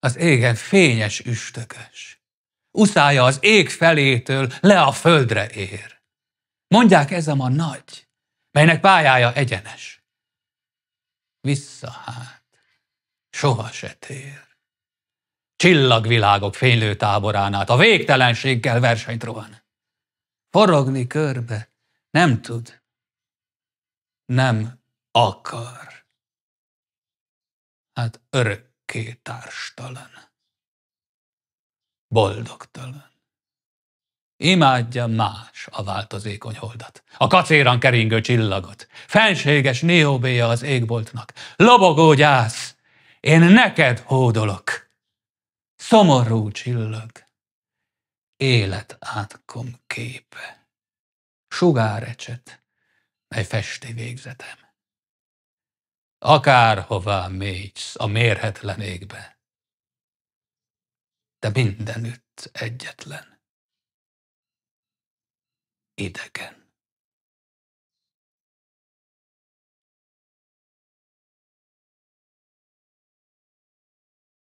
az égen fényes üstökös. Uszája az ég felétől le a földre ér. Mondják ez a ma nagy, melynek pályája egyenes. Vissza hát, soha se tér. Csillagvilágok fénylő táborán át, a végtelenséggel versenyt rohan. Forogni körbe nem tud, nem akar. Hát örök örökké társtalan, boldogtalan. Imádja más a változékony holdat, a kacéran keringő csillagot, fenséges néobéja az égboltnak, lobogó gyász, én neked hódolok, szomorú csillag, élet átkom képe, sugárecset, mely festi végzetem akárhová mégysz a mérhetlen égbe, de mindenütt egyetlen, idegen.